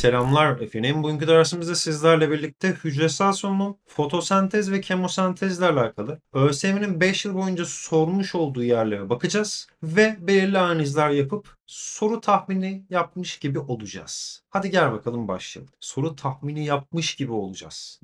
Selamlar efendim. Bugünkü dersimizde sizlerle birlikte hücresel solunum, fotosentez ve kemosentezle alakalı ÖSYM'nin 5 yıl boyunca sormuş olduğu yerlere bakacağız ve belirli analizler yapıp soru tahmini yapmış gibi olacağız. Hadi gel bakalım başlayalım. Soru tahmini yapmış gibi olacağız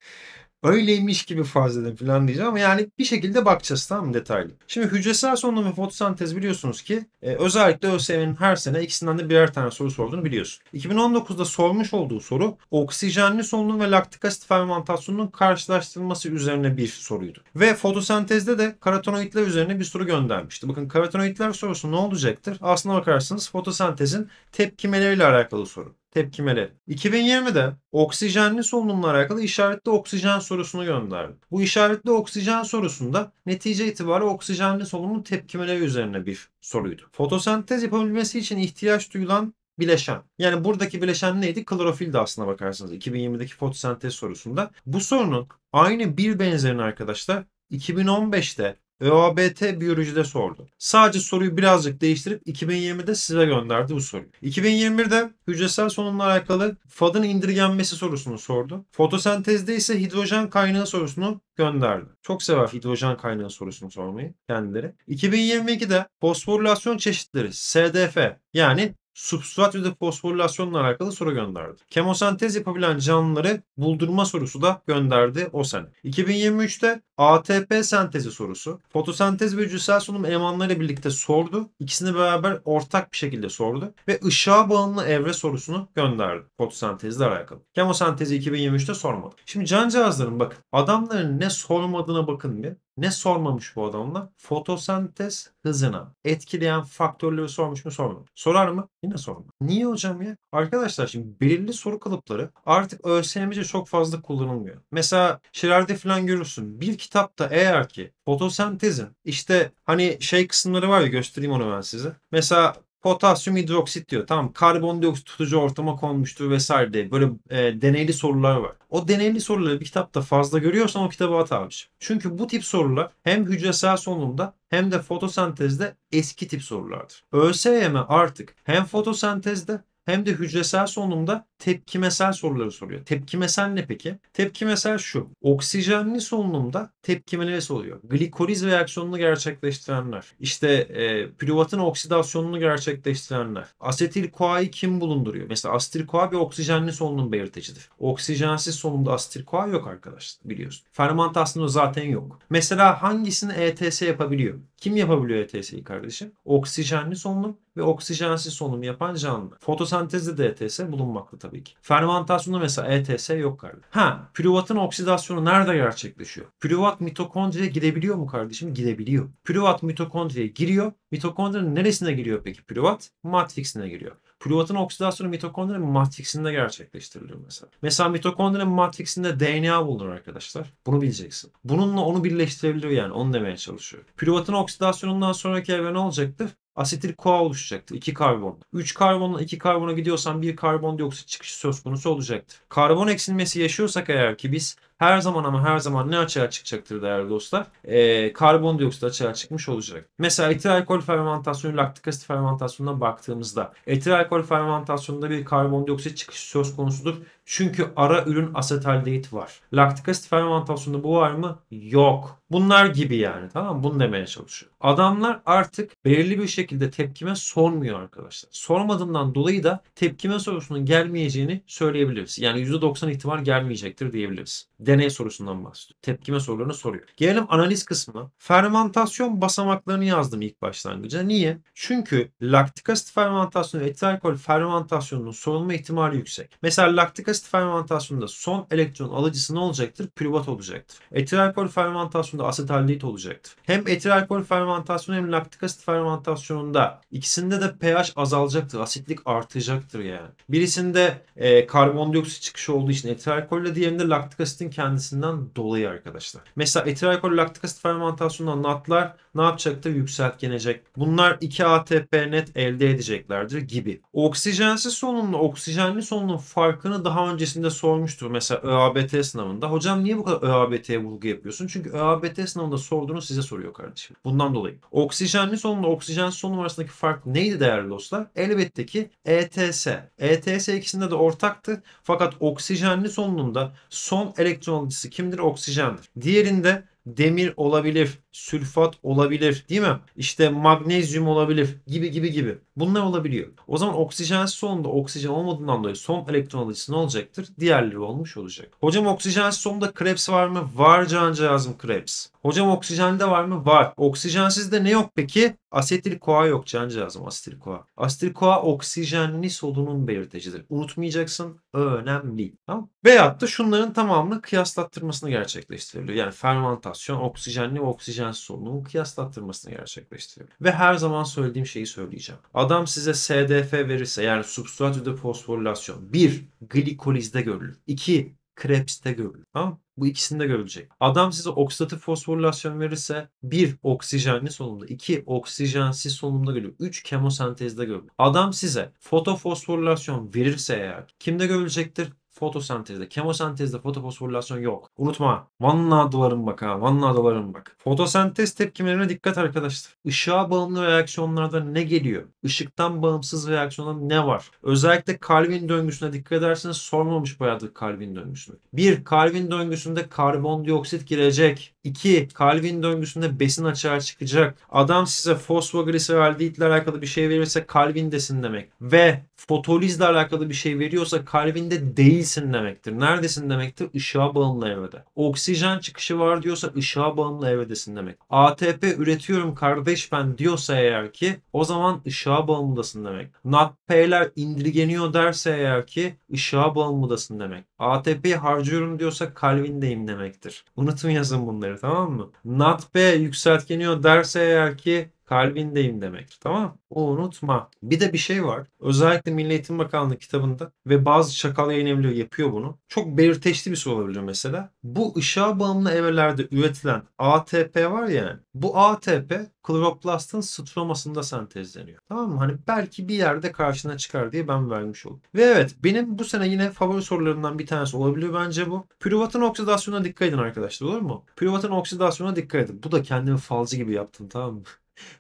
öyleymiş gibi farz edin falan diyeceğim ama yani bir şekilde bakacağız tamam detaylı. Şimdi hücresel solunum ve fotosentez biliyorsunuz ki e, özellikle ÖSYM'nin her sene ikisinden de birer tane soru sorduğunu biliyorsun. 2019'da sormuş olduğu soru oksijenli solunum ve laktik asit fermentasyonunun karşılaştırılması üzerine bir soruydu. Ve fotosentezde de karotenoidler üzerine bir soru göndermişti. Bakın karotenoidler sorusu ne olacaktır? Aslına bakarsanız fotosentezin tepkimeleriyle alakalı soru tepkimeleri. 2020'de oksijenli solunumla alakalı işaretli oksijen sorusunu gönderdim. Bu işaretli oksijen sorusunda netice itibariyle oksijenli solunumun tepkimeleri üzerine bir soruydu. Fotosentez yapabilmesi için ihtiyaç duyulan bileşen. Yani buradaki bileşen neydi? Klorofildi aslına bakarsanız 2020'deki fotosentez sorusunda. Bu sorunun aynı bir benzerini arkadaşlar 2015'te ÖABT biyolojide sordu. Sadece soruyu birazcık değiştirip 2020'de size gönderdi bu soruyu. 2021'de hücresel solunumla alakalı FAD'ın indirgenmesi sorusunu sordu. Fotosentezde ise hidrojen kaynağı sorusunu gönderdi. Çok sever hidrojen kaynağı sorusunu sormayı kendileri. 2022'de fosforilasyon çeşitleri SDF yani substrat ve de fosforilasyonla alakalı soru gönderdi. Kemosentez yapabilen canlıları buldurma sorusu da gönderdi o sene. 2023'te ATP sentezi sorusu fotosentez ve hücresel solunum elemanlarıyla birlikte sordu. İkisini beraber ortak bir şekilde sordu ve ışığa bağımlı evre sorusunu gönderdi fotosentezle alakalı. Kemosentezi 2023'te sormadı. Şimdi cancağızların bakın adamların ne sormadığına bakın bir. Ne sormamış bu adamla? Fotosentez hızına etkileyen faktörleri sormuş mu sormamış. Sorar mı? Yine sormaz. Niye hocam ya? Arkadaşlar şimdi belirli soru kalıpları artık ÖSYM'ce çok fazla kullanılmıyor. Mesela şeylerde falan görürsün. Bir kitapta eğer ki fotosentezin işte hani şey kısımları var ya göstereyim onu ben size. Mesela Potasyum hidroksit diyor. Tamam karbondioksit tutucu ortama konmuştur vesaire diye. Böyle e, deneyli sorular var. O deneyli soruları bir kitapta fazla görüyorsan o kitabı at abi. Çünkü bu tip sorular hem hücresel solunumda hem de fotosentezde eski tip sorulardır. ÖSYM artık hem fotosentezde hem de hücresel solunumda tepkimesel soruları soruyor. Tepkimesel ne peki? Tepkimesel şu. Oksijenli solunumda tepkimeleri soruyor. Glikoliz reaksiyonunu gerçekleştirenler, işte e, privatın oksidasyonunu gerçekleştirenler, asetil koayı kim bulunduruyor? Mesela asetil koa bir oksijenli solunum belirticidir. Oksijensiz solunumda asetil koa yok arkadaşlar biliyorsun. Fermentasyonu zaten yok. Mesela hangisini ETS yapabiliyor? Kim yapabiliyor ETS'yi kardeşim? Oksijenli solunum ve oksijensiz solunum yapan canlı. Fotosentezde de ETS bulunmaklı tabii ki. Fermentasyonda mesela ETS yok kardeşim. Ha, pürüvatın oksidasyonu nerede gerçekleşiyor? Pürüvat mitokondriye girebiliyor mu kardeşim? Gidebiliyor. Pürüvat mitokondriye giriyor. Mitokondrinin neresine giriyor peki pürüvat? Matrix'ine giriyor. Fluvatın oksidasyonu mitokondri matriksinde gerçekleştiriliyor mesela. Mesela mitokondri matriksinde DNA bulunur arkadaşlar. Bunu bileceksin. Bununla onu birleştirebiliyor yani. Onu demeye çalışıyor. Fluvatın oksidasyonundan sonraki evre ne olacaktır? asetil koa oluşacaktır. 2 karbon. 3 karbonla 2 karbona gidiyorsan bir dioksit çıkışı söz konusu olacaktır. Karbon eksilmesi yaşıyorsak eğer ki biz her zaman ama her zaman ne açığa çıkacaktır değerli dostlar? E, karbondioksit açığa çıkmış olacak. Mesela etil alkol fermentasyonu, laktik asit fermentasyonuna baktığımızda etil alkol fermentasyonunda bir karbondioksit çıkışı söz konusudur. Çünkü ara ürün asetaldehit var. Laktik asit fermentasyonunda bu var mı? Yok. Bunlar gibi yani tamam mı? Bunu demeye çalışıyor. Adamlar artık belirli bir şekilde tepkime sormuyor arkadaşlar. Sormadığından dolayı da tepkime sorusunun gelmeyeceğini söyleyebiliriz. Yani %90 ihtimal gelmeyecektir diyebiliriz deney sorusundan bahsediyor. Tepkime sorularını soruyor. Gelelim analiz kısmına. Fermentasyon basamaklarını yazdım ilk başlangıca. Niye? Çünkü laktik asit fermentasyonu ve etil alkol fermentasyonunun sorulma ihtimali yüksek. Mesela laktik asit fermentasyonunda son elektron alıcısı ne olacaktır? Privat olacaktır. Etil alkol fermentasyonunda asetaldehit olacaktır. Hem etil alkol fermentasyonu hem laktik asit fermentasyonunda ikisinde de pH azalacaktır. Asitlik artacaktır yani. Birisinde e, karbondioksit çıkışı olduğu için etil alkolle diğerinde laktik asitin kendisinden dolayı arkadaşlar. Mesela etralkol laktik asit fermentasyonundan natlar ne yapacaktır? Yükseltgenecek. Bunlar 2 ATP net elde edeceklerdir gibi. Oksijensiz solunumla oksijenli solunum farkını daha öncesinde sormuştur. Mesela ÖABT sınavında. Hocam niye bu kadar ÖABT'ye vurgu yapıyorsun? Çünkü ÖABT sınavında sorduğunu size soruyor kardeşim. Bundan dolayı. Oksijenli solunumla oksijensiz solunum arasındaki fark neydi değerli dostlar? Elbette ki ETS. ETS ikisinde de ortaktı. Fakat oksijenli solunumda son elektron elektroncisi kimdir? Oksijendir. Diğerinde demir olabilir, sülfat olabilir değil mi? İşte magnezyum olabilir gibi gibi gibi. Bunlar olabiliyor. O zaman oksijen sonunda oksijen olmadığından dolayı son elektron alıcısı ne olacaktır? Diğerleri olmuş olacak. Hocam oksijen sonunda Krebs var mı? Var cancağızım Krebs. Hocam oksijende var mı? Var. Oksijensizde ne yok peki? Asetil koa yok cancağızım asetil koa. Asetil koa oksijenli solunum belirtecidir. Unutmayacaksın önemli. Tamam? Veyahut da şunların tamamını kıyaslattırmasını gerçekleştiriliyor. Yani fermantasyon solütasyon oksijenli ve oksijensiz solunumu kıyaslattırmasını gerçekleştiriyor. Ve her zaman söylediğim şeyi söyleyeceğim. Adam size SDF verirse yani substratüde fosforilasyon 1. Glikolizde görülür. 2. Krebs'te görülür. Tamam bu ikisinde görülecek. Adam size oksidatif fosforilasyon verirse 1 oksijenli solunumda, 2 oksijensiz solunumda görülür, 3 kemosentezde görülür. Adam size fotofosforilasyon verirse eğer kimde görülecektir? fotosentezde, kemosentezde fotofosforilasyon yok. Unutma. Vanna adalarım bak ha. Vanna dolarım bak. Fotosentez tepkimlerine dikkat arkadaşlar. Işığa bağımlı reaksiyonlarda ne geliyor? Işıktan bağımsız reaksiyonda ne var? Özellikle Calvin döngüsüne dikkat ederseniz sormamış bayağıdır Calvin döngüsünü. Bir, Calvin döngüsünde karbondioksit girecek. İki, Calvin döngüsünde besin açığa çıkacak. Adam size fosfogliseraldehitle alakalı bir şey verirse Calvin demek. Ve fotolizle alakalı bir şey veriyorsa Calvin'de değil değilsin demektir. Neredesin demektir? Işığa bağımlı evrede. Oksijen çıkışı var diyorsa ışığa bağımlı evredesin demek. ATP üretiyorum kardeş ben diyorsa eğer ki o zaman ışığa bağımlısın demek. NADP'ler indirgeniyor derse eğer ki ışığa bağımlısın demek. ATP harcıyorum diyorsa Calvin'deyim demektir. Unutmayasın bunları tamam mı? NADP yükseltgeniyor derse eğer ki kalbindeyim demek. Tamam O unutma. Bir de bir şey var. Özellikle Milli Eğitim Bakanlığı kitabında ve bazı çakal yayın evleri yapıyor bunu. Çok belirteçli bir soru olabilir mesela. Bu ışığa bağımlı evrelerde üretilen ATP var ya yani. Bu ATP kloroplastın stromasında sentezleniyor. Tamam mı? Hani belki bir yerde karşına çıkar diye ben vermiş oldum. Ve evet benim bu sene yine favori sorularından bir tanesi olabiliyor bence bu. Pürüvatın oksidasyonuna dikkat edin arkadaşlar olur mu? Pürüvatın oksidasyonuna dikkat edin. Bu da kendimi falcı gibi yaptım tamam mı?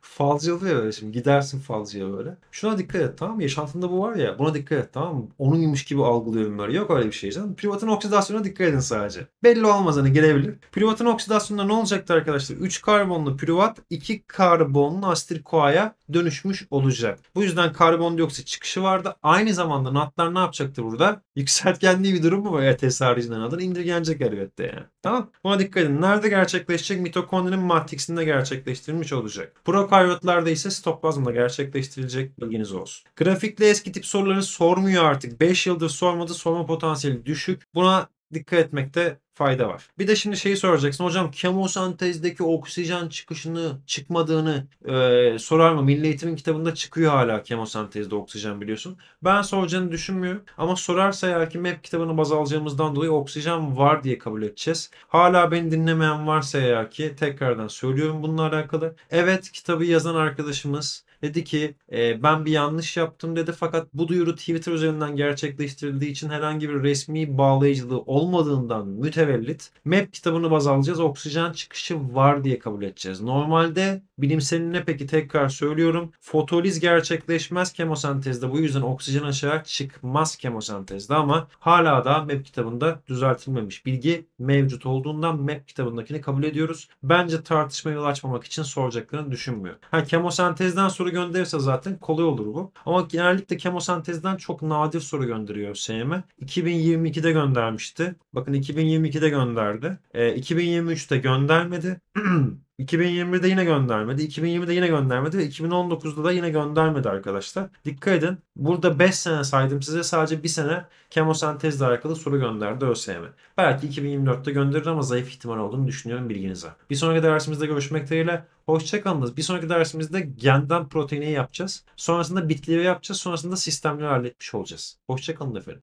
Falcılı ya böyle şimdi. Gidersin falcıya böyle. Şuna dikkat et tamam mı? Yaşantında bu var ya buna dikkat et tamam mı? Onunmuş gibi algılıyorum böyle. Yok öyle bir şey canım. Privatın oksidasyonuna dikkat edin sadece. Belli olmaz hani gelebilir. Privatın oksidasyonunda ne olacaktı arkadaşlar? 3 karbonlu privat 2 karbonlu asil koaya dönüşmüş olacak. Bu yüzden karbondioksit çıkışı vardı. Aynı zamanda natlar ne yapacaktı burada? Yükseltgenliği bir durum mu var ya tesaricinden adını indirgenecek elbette yani. Tamam Buna dikkat edin. Nerede gerçekleşecek? Mitokondrinin matiksinde gerçekleştirilmiş olacak. Prokaryotlarda ise stoplazmla gerçekleştirilecek bilginiz olsun. Grafikle eski tip soruları sormuyor artık. 5 yıldır sormadı sorma potansiyeli düşük. Buna dikkat etmekte fayda var. Bir de şimdi şeyi soracaksın hocam kemosentez'deki oksijen çıkışını çıkmadığını e, sorar mı? Milli Eğitim'in kitabında çıkıyor hala kemosentez'de oksijen biliyorsun. Ben soracağını düşünmüyorum ama sorarsa eğer ki MEP kitabını baz alacağımızdan dolayı oksijen var diye kabul edeceğiz. Hala beni dinlemeyen varsa eğer ki tekrardan söylüyorum bununla alakalı. Evet kitabı yazan arkadaşımız Dedi ki e, ben bir yanlış yaptım dedi fakat bu duyuru Twitter üzerinden gerçekleştirildiği için herhangi bir resmi bağlayıcılığı olmadığından mütevellit mütevellit. MAP kitabını baz alacağız. Oksijen çıkışı var diye kabul edeceğiz. Normalde bilimseline peki tekrar söylüyorum. Fotoliz gerçekleşmez kemosentezde. Bu yüzden oksijen aşağı çıkmaz kemosentezde ama hala da map kitabında düzeltilmemiş bilgi mevcut olduğundan map kitabındakini kabul ediyoruz. Bence tartışma yol açmamak için soracaklarını düşünmüyorum. Ha kemosentezden soru gönderirse zaten kolay olur bu. Ama genellikle kemosentezden çok nadir soru gönderiyor SYM. 2022'de e. göndermişti. Bakın 2022 2022'de gönderdi. E, 2023'te göndermedi. 2021'de yine göndermedi. 2020'de yine göndermedi ve 2019'da da yine göndermedi arkadaşlar. Dikkat edin. Burada 5 sene saydım size sadece 1 sene kemosentezle alakalı soru gönderdi ÖSYM. Belki 2024'te gönderir ama zayıf ihtimal olduğunu düşünüyorum bilginize. Bir sonraki dersimizde görüşmek dileğiyle. Hoşçakalınız. Bir sonraki dersimizde genden proteini yapacağız. Sonrasında bitkileri yapacağız. Sonrasında sistemleri halletmiş olacağız. Hoşçakalın efendim.